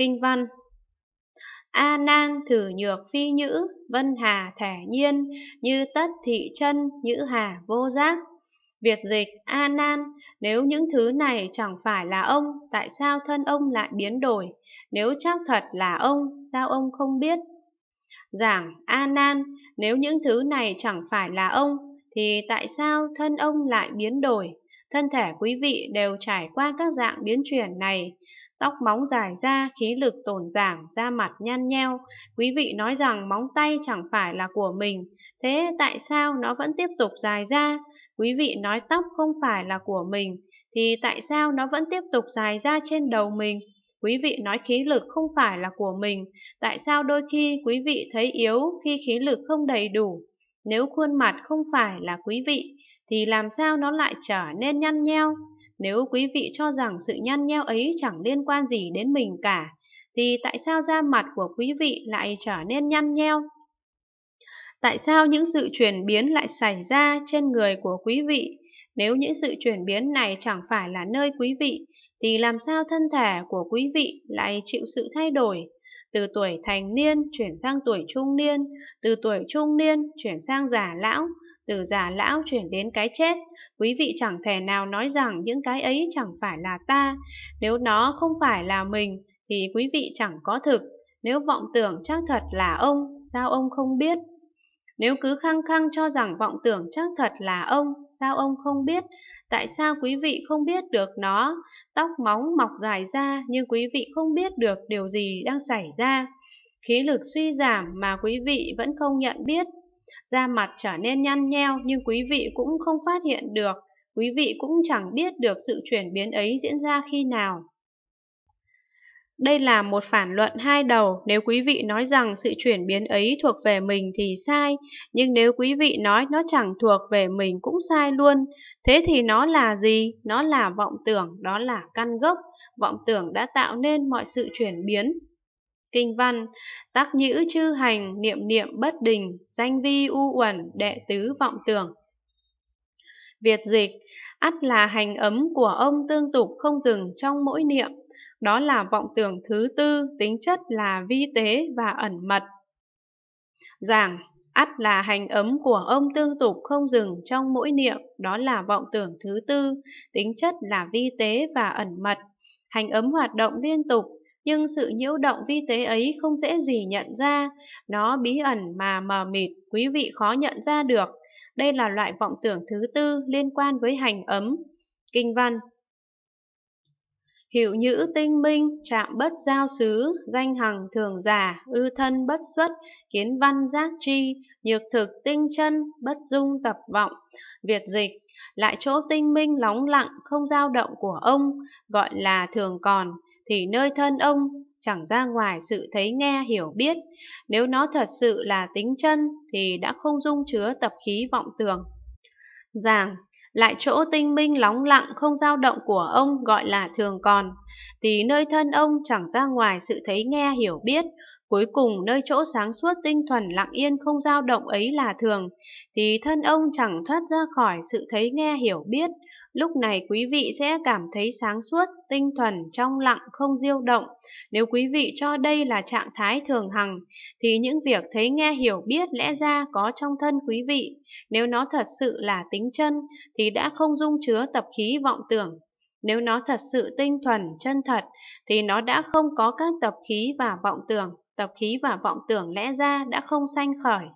Kinh văn A nan thử nhược phi nhữ, vân hà thẻ nhiên, như tất thị chân, nhữ hà vô giác. Việt dịch A nan, nếu những thứ này chẳng phải là ông, tại sao thân ông lại biến đổi? Nếu chắc thật là ông, sao ông không biết? Giảng A nan, nếu những thứ này chẳng phải là ông, thì tại sao thân ông lại biến đổi? Thân thể quý vị đều trải qua các dạng biến chuyển này. Tóc móng dài ra, khí lực tổn giảm, da mặt nhăn nheo. Quý vị nói rằng móng tay chẳng phải là của mình. Thế tại sao nó vẫn tiếp tục dài ra? Quý vị nói tóc không phải là của mình. Thì tại sao nó vẫn tiếp tục dài ra trên đầu mình? Quý vị nói khí lực không phải là của mình. Tại sao đôi khi quý vị thấy yếu khi khí lực không đầy đủ? Nếu khuôn mặt không phải là quý vị thì làm sao nó lại trở nên nhăn nheo? Nếu quý vị cho rằng sự nhăn nheo ấy chẳng liên quan gì đến mình cả thì tại sao da mặt của quý vị lại trở nên nhăn nheo? Tại sao những sự chuyển biến lại xảy ra trên người của quý vị? Nếu những sự chuyển biến này chẳng phải là nơi quý vị, thì làm sao thân thể của quý vị lại chịu sự thay đổi? Từ tuổi thành niên chuyển sang tuổi trung niên, từ tuổi trung niên chuyển sang già lão, từ già lão chuyển đến cái chết. Quý vị chẳng thể nào nói rằng những cái ấy chẳng phải là ta. Nếu nó không phải là mình, thì quý vị chẳng có thực. Nếu vọng tưởng chắc thật là ông, sao ông không biết? Nếu cứ khăng khăng cho rằng vọng tưởng chắc thật là ông, sao ông không biết? Tại sao quý vị không biết được nó? Tóc móng mọc dài ra nhưng quý vị không biết được điều gì đang xảy ra. Khí lực suy giảm mà quý vị vẫn không nhận biết. Da mặt trở nên nhăn nheo nhưng quý vị cũng không phát hiện được. Quý vị cũng chẳng biết được sự chuyển biến ấy diễn ra khi nào. Đây là một phản luận hai đầu, nếu quý vị nói rằng sự chuyển biến ấy thuộc về mình thì sai, nhưng nếu quý vị nói nó chẳng thuộc về mình cũng sai luôn. Thế thì nó là gì? Nó là vọng tưởng, đó là căn gốc. Vọng tưởng đã tạo nên mọi sự chuyển biến. Kinh văn, tác nhữ chư hành, niệm niệm bất đình, danh vi u uẩn, đệ tứ vọng tưởng. Việt dịch, ắt là hành ấm của ông tương tục không dừng trong mỗi niệm đó là vọng tưởng thứ tư tính chất là vi tế và ẩn mật. Giảng, ắt là hành ấm của ông tư tục không dừng trong mỗi niệm, đó là vọng tưởng thứ tư, tính chất là vi tế và ẩn mật. Hành ấm hoạt động liên tục, nhưng sự nhiễu động vi tế ấy không dễ gì nhận ra, nó bí ẩn mà mờ mịt, quý vị khó nhận ra được. Đây là loại vọng tưởng thứ tư liên quan với hành ấm. Kinh văn Hiệu nhữ tinh minh, trạm bất giao xứ, danh hằng thường giả, ư thân bất xuất, kiến văn giác tri, nhược thực tinh chân, bất dung tập vọng. Việt dịch, lại chỗ tinh minh lóng lặng, không dao động của ông, gọi là thường còn, thì nơi thân ông chẳng ra ngoài sự thấy nghe hiểu biết. Nếu nó thật sự là tính chân thì đã không dung chứa tập khí vọng tưởng. Giảng lại chỗ tinh minh lóng lặng không dao động của ông gọi là thường còn. thì nơi thân ông chẳng ra ngoài sự thấy nghe hiểu biết, Cuối cùng nơi chỗ sáng suốt tinh thuần lặng yên không dao động ấy là thường, thì thân ông chẳng thoát ra khỏi sự thấy nghe hiểu biết. Lúc này quý vị sẽ cảm thấy sáng suốt, tinh thuần, trong lặng, không diêu động. Nếu quý vị cho đây là trạng thái thường hằng, thì những việc thấy nghe hiểu biết lẽ ra có trong thân quý vị. Nếu nó thật sự là tính chân, thì đã không dung chứa tập khí vọng tưởng, nếu nó thật sự tinh thuần, chân thật, thì nó đã không có các tập khí và vọng tưởng. Tập khí và vọng tưởng lẽ ra đã không sanh khởi,